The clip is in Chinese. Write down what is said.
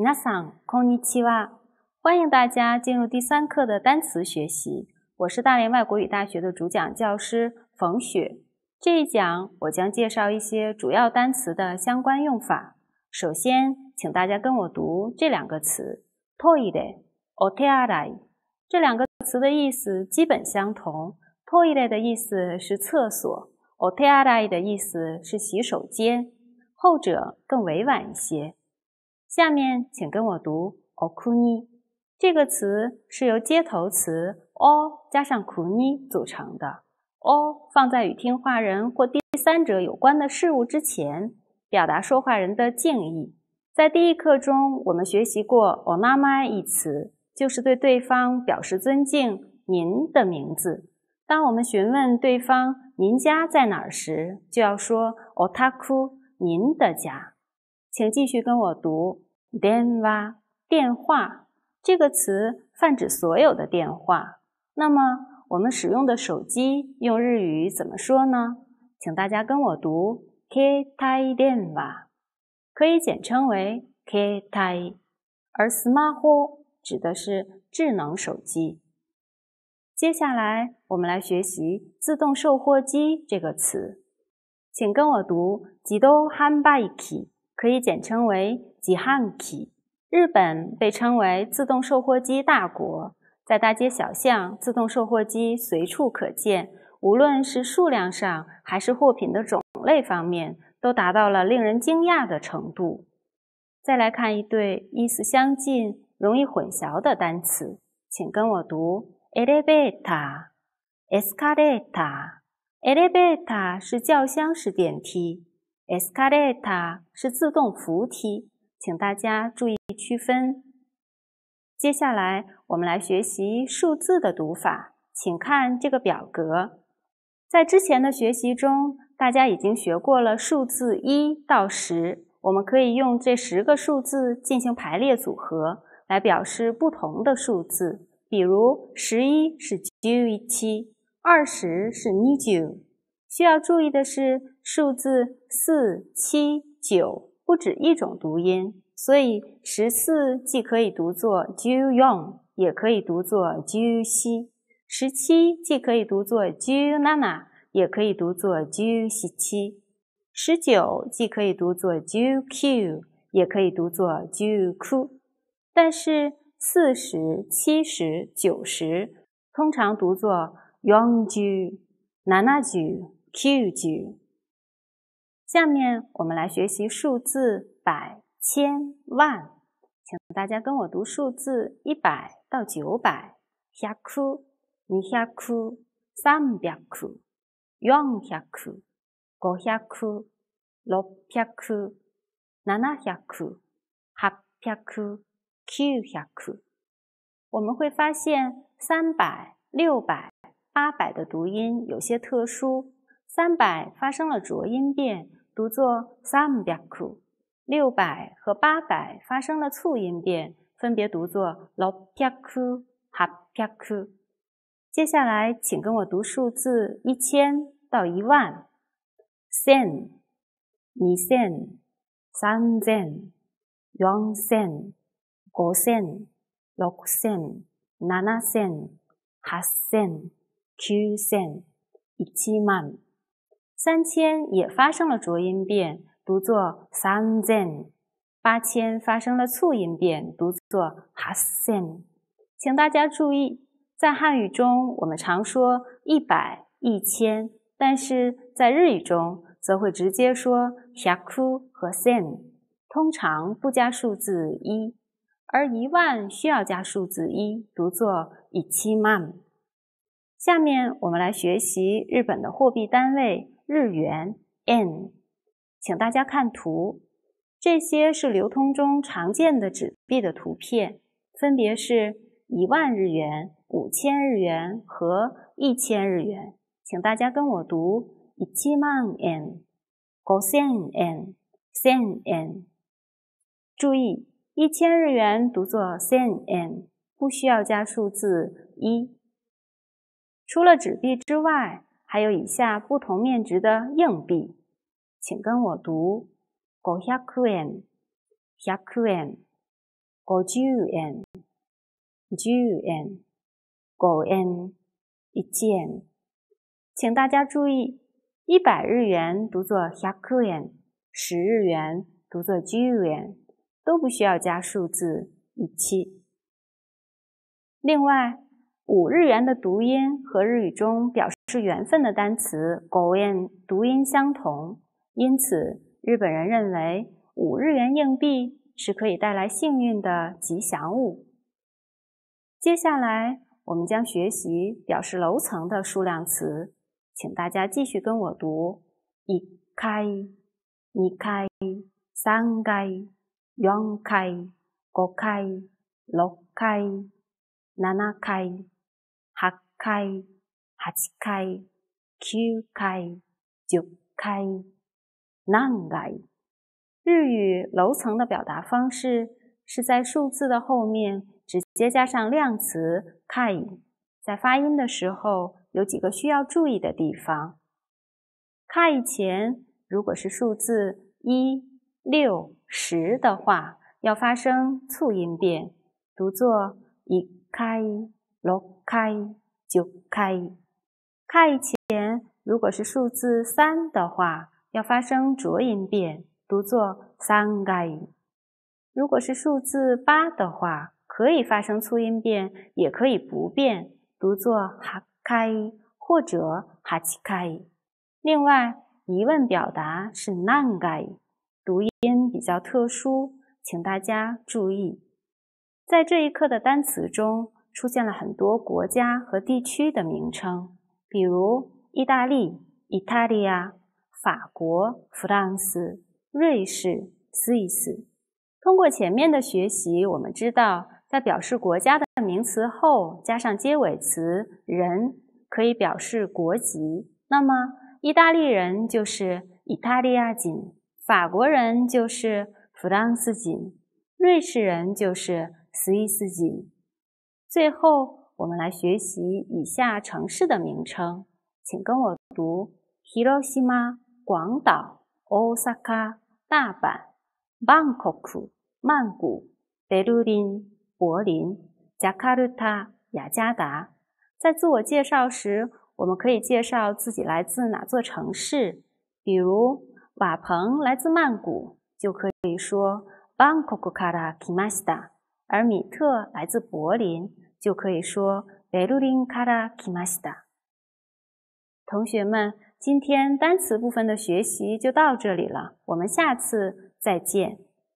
n a s a んに o n i 欢迎大家进入第三课的单词学习。我是大连外国语大学的主讲教师冯雪。这一讲我将介绍一些主要单词的相关用法。首先，请大家跟我读这两个词：toilet t e a h 这两个词的意思基本相同。toilet 的意思是厕所 o t e a r a u 的意思是洗手间，后者更委婉一些。下面请跟我读 “oku ni” 这个词，是由接头词 “o” 加上 “ku ni” 组成的。“o” 放在与听话人或第三者有关的事物之前，表达说话人的敬意。在第一课中，我们学习过 “o mama” 一词，就是对对方表示尊敬。您的名字，当我们询问对方“您家在哪儿”时，就要说 “o taku” 您的家。请继续跟我读电话。这个词泛指所有的电话。那么我们使用的手机用日语怎么说呢？请大家跟我读ケータイ電話，可以简称为ケ t タイ。而スマフォ指的是智能手机。接下来我们来学习自动售货机这个词，请跟我读自動販売機。可以简称为吉汉体。日本被称为自动售货机大国，在大街小巷，自动售货机随处可见。无论是数量上，还是货品的种类方面，都达到了令人惊讶的程度。再来看一对意思相近、容易混淆的单词，请跟我读：elevator、escalator。elevator 是轿厢式电梯。Escalator 是自动扶梯，请大家注意区分。接下来我们来学习数字的读法，请看这个表格。在之前的学习中，大家已经学过了数字一到十，我们可以用这十个数字进行排列组合，来表示不同的数字。比如十一是 ju 一七，二十是 ni u 需要注意的是。数字四、七、九不止一种读音，所以十四既可以读作 ju yong，也可以读作 ju xi；十七既可以读作 ju nana，也可以读作 ju xi 七；十九既可以读作 ju q 也可以读作 ju ku。但是四十、七十、九十通常读作 yong ju、nana ju、qiu ju。下面我们来学习数字百、千、万，请大家跟我读数字一百到九百：下一百、二库，三百、四百、五百、六百、七百、八百、九百。我们会发现，三百、六百、八百的读音有些特殊，三百发生了浊音变。读作 sampiaku，六百和八百发生了促音变，分别读作 lopiaku、hapiaku。接下来，请跟我读数字一千到一万 s e n n i s e n sanzen、y o n s e n gozen、l o k s e n n a n a s e n h a s s e n q s e n 一 c h 三千也发生了浊音变，读作 san zen；八千发生了促音变，读作 hassen。请大家注意，在汉语中我们常说一百、一千，但是在日语中则会直接说 shaku 和 s せん，通常不加数字一，而一万需要加数字一，读作いち万。下面我们来学习日本的货币单位。日元 n，请大家看图，这些是流通中常见的纸币的图片，分别是一万日元、五千日元和一千日元。请大家跟我读：一ちまん n、ごせん n、せ n。注意，一千日元读作せ n，不需要加数字一。除了纸币之外，还有以下不同面值的硬币，请跟我读：五百日元、百日元、五日元、日元、一元。请大家注意，一百日元读作“百日元”，十日元读作“日元”，都不需要加数字“一七”。另外，五日元的读音和日语中表示。是缘分的单词，going 读音相同，因此日本人认为五日元硬币是可以带来幸运的吉祥物。接下来我们将学习表示楼层的数量词，请大家继续跟我读：一开、二开、三开、四开、五开、六开、七开、八开。八开、九开、十开、廿开，日语楼层的表达方式是在数字的后面直接加上量词“开”。在发音的时候有几个需要注意的地方：“开”前如果是数字一、六十的话，要发生促音变，读作一开、六开、九开。カ前如果是数字三的话，要发生浊音变，读作サン如果是数字八的话，可以发生粗音变，也可以不变，读作哈开或者哈奇开。另外，疑问表达是ナンカイ，读音比较特殊，请大家注意。在这一课的单词中，出现了很多国家和地区的名称。比如意大利 （Italia）、法国 （France）、瑞士 （Swiss）。通过前面的学习，我们知道，在表示国家的名词后加上结尾词“人”，可以表示国籍。那么，意大利人就是 Italia 人，法国人就是 France 人，瑞士人就是 s 瑞 s 人。最后。我们来学习以下城市的名称，请跟我读：Hiroshima（ 广岛）、Osaka（ 大阪）、Bangkok（ 曼谷）、Berlin（ 柏林）、Jakarta（ 雅加达）。在自我介绍时，我们可以介绍自己来自哪座城市，比如瓦鹏来自曼谷，就可以说 Bangkokkara Kimasta；而米特来自柏林。就可以说“ベルリンから来ました”。同学们，今天单词部分的学习就到这里了，我们下次再见。